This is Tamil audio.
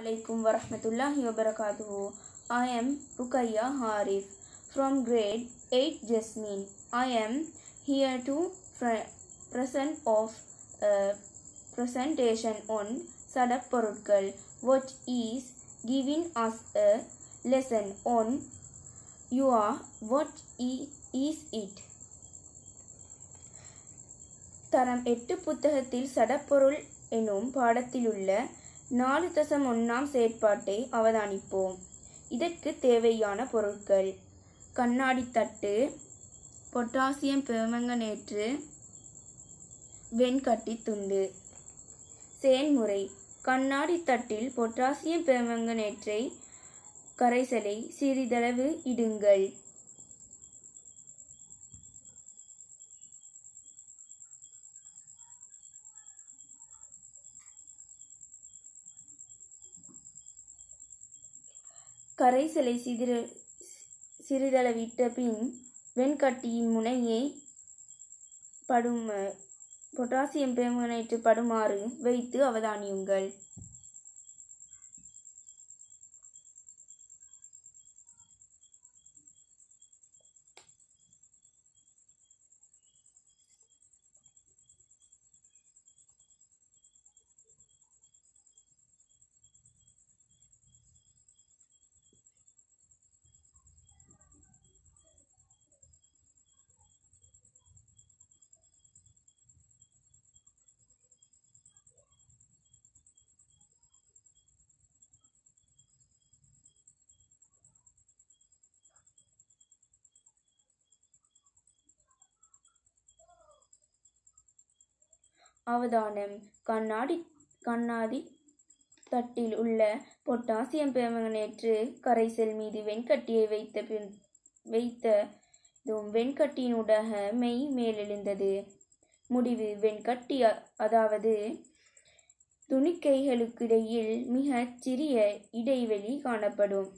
Alaikum warahmatullahi wabarakatuh. I am Rukaya Harif from grade 8 Jasmine. I am here to present of a presentation on Sadak Porutkal which is giving us a lesson on you are what is it. தரம் எட்டு புத்தகத்தில் சடப்பொருள் எனும் பாடத்திலுள்ள நாலு தசம் ஒன்றாம் செயற்பாட்டை அவதானிப்போம் இதற்கு தேவையான பொருட்கள் கண்ணாடி தட்டு பொட்டாசியம் பெருமங்க நேற்று வெண்கட்டி துண்டு செயன்முறை கண்ணாடி தட்டில் பொட்டாசியம் பெருமங்கனேற்றை கரைசலை சிறிதளவு இடுங்கள் கரைசலை சிதிர சிறிதளவிட்ட பின் வெண்கட்டியின் முனையை படும் பொட்டாசியம் பெருமனைட்டு படுமாறு வைத்து அவதானியுங்கள் அவதானம் கண்ணாடி கண்ணாடி தட்டில் உள்ள பொட்டாசியம் பெருமகனேற்று கரைசல் மீது வெண்கட்டியை வைத்த பின் வைத்த வெண்கட்டியின் உடக மெய் மேலெழுந்தது முடிவு வெண்கட்டி அதாவது துணிக்கைகளுக்கிடையில் மிகச் சிறிய இடைவெளி காணப்படும்